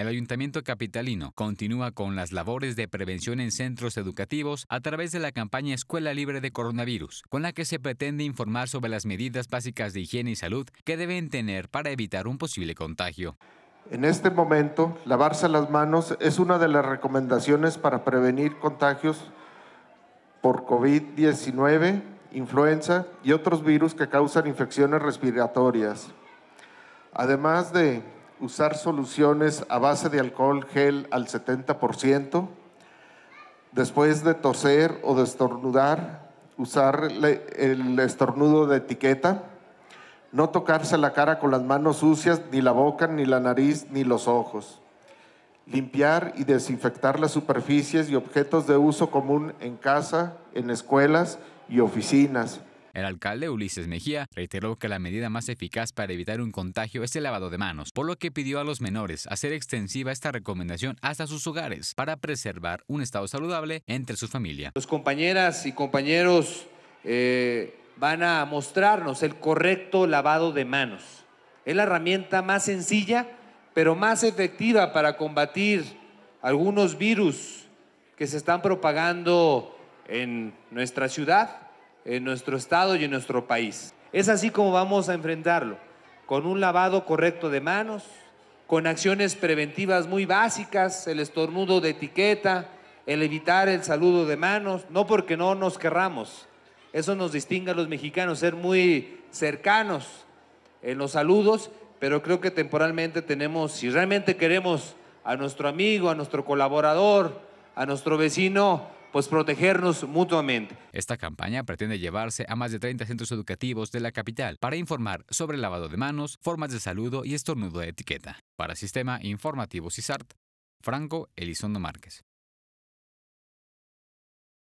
El Ayuntamiento Capitalino continúa con las labores de prevención en centros educativos a través de la campaña Escuela Libre de Coronavirus, con la que se pretende informar sobre las medidas básicas de higiene y salud que deben tener para evitar un posible contagio. En este momento, lavarse las manos es una de las recomendaciones para prevenir contagios por COVID-19, influenza y otros virus que causan infecciones respiratorias. Además de usar soluciones a base de alcohol gel al 70%, después de toser o de estornudar, usar el estornudo de etiqueta, no tocarse la cara con las manos sucias, ni la boca, ni la nariz, ni los ojos, limpiar y desinfectar las superficies y objetos de uso común en casa, en escuelas y oficinas el alcalde Ulises Mejía reiteró que la medida más eficaz para evitar un contagio es el lavado de manos, por lo que pidió a los menores hacer extensiva esta recomendación hasta sus hogares para preservar un estado saludable entre su familia. Los compañeras y compañeros eh, van a mostrarnos el correcto lavado de manos. Es la herramienta más sencilla, pero más efectiva para combatir algunos virus que se están propagando en nuestra ciudad en nuestro estado y en nuestro país. Es así como vamos a enfrentarlo, con un lavado correcto de manos, con acciones preventivas muy básicas, el estornudo de etiqueta, el evitar el saludo de manos, no porque no nos querramos, eso nos distingue a los mexicanos, ser muy cercanos en los saludos, pero creo que temporalmente tenemos, si realmente queremos a nuestro amigo, a nuestro colaborador, a nuestro vecino, pues protegernos mutuamente. Esta campaña pretende llevarse a más de 30 centros educativos de la capital para informar sobre el lavado de manos, formas de saludo y estornudo de etiqueta. Para Sistema Informativo CISART, Franco Elizondo Márquez.